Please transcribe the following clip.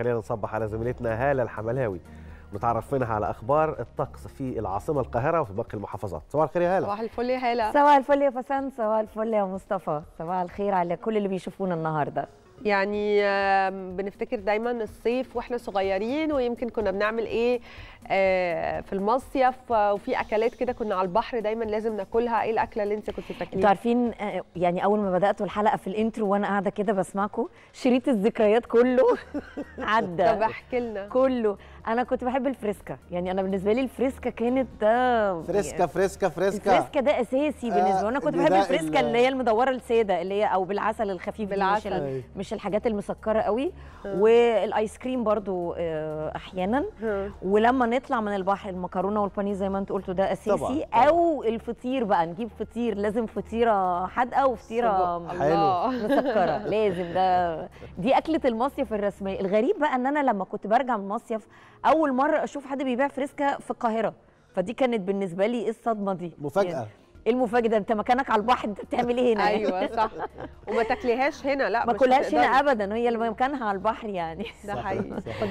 خلينا نصبح على زميلتنا هاله الحملاوي ونتعرف منها على اخبار الطقس في العاصمه القاهره وفي باقي المحافظات صباح الخير يا هاله صباح الفل يا هاله صباح الفل يا فسان صباح الفل يا مصطفى صباح الخير على كل اللي بيشوفونا النهارده يعني بنفتكر دايما الصيف واحنا صغيرين ويمكن كنا بنعمل ايه آه، في المصيف وفي اكلات كده كنا على البحر دايما لازم ناكلها ايه الاكله اللي انت كنت بتاكليها انتوا عارفين آه، يعني اول ما بداتوا الحلقه في الانترو وانا قاعده كده بسمعكم شريط الذكريات كله عدى طب احكي لنا كله انا كنت بحب الفريسكا يعني انا بالنسبه لي الفريسكا كانت ده آه، فريسكا فريسكا فريسكا الفريسكا ده اساسي بالنسبه لي انا وانا كنت بحب الفريسكا اللي هي المدوره الساده اللي هي او بالعسل الخفيف بالعسل مش أيوه. بحبش الحاجات المسكره قوي والايس كريم برضو آه، احيانا ولما نطلع من البحر المكرونه والبانيه زي ما انت قلتوا ده اساسي طبعا. او الفطير بقى نجيب فطير لازم فطيره حادقه وفطيره مسكره لازم ده دي اكله المصيف الرسميه الغريب بقى ان انا لما كنت برجع من المصيف اول مره اشوف حد بيبيع فريسكا في القاهره فدي كانت بالنسبه لي ايه الصدمه دي مفاجاه يعني ايه المفاجئ انت مكانك على البحر انت بتعمل ايه هنا ايوه صح وما تاكليهاش هنا لا ما كلهاش هنا ابدا هي اللي مكانها على البحر يعني ده حقيقي اتفضلي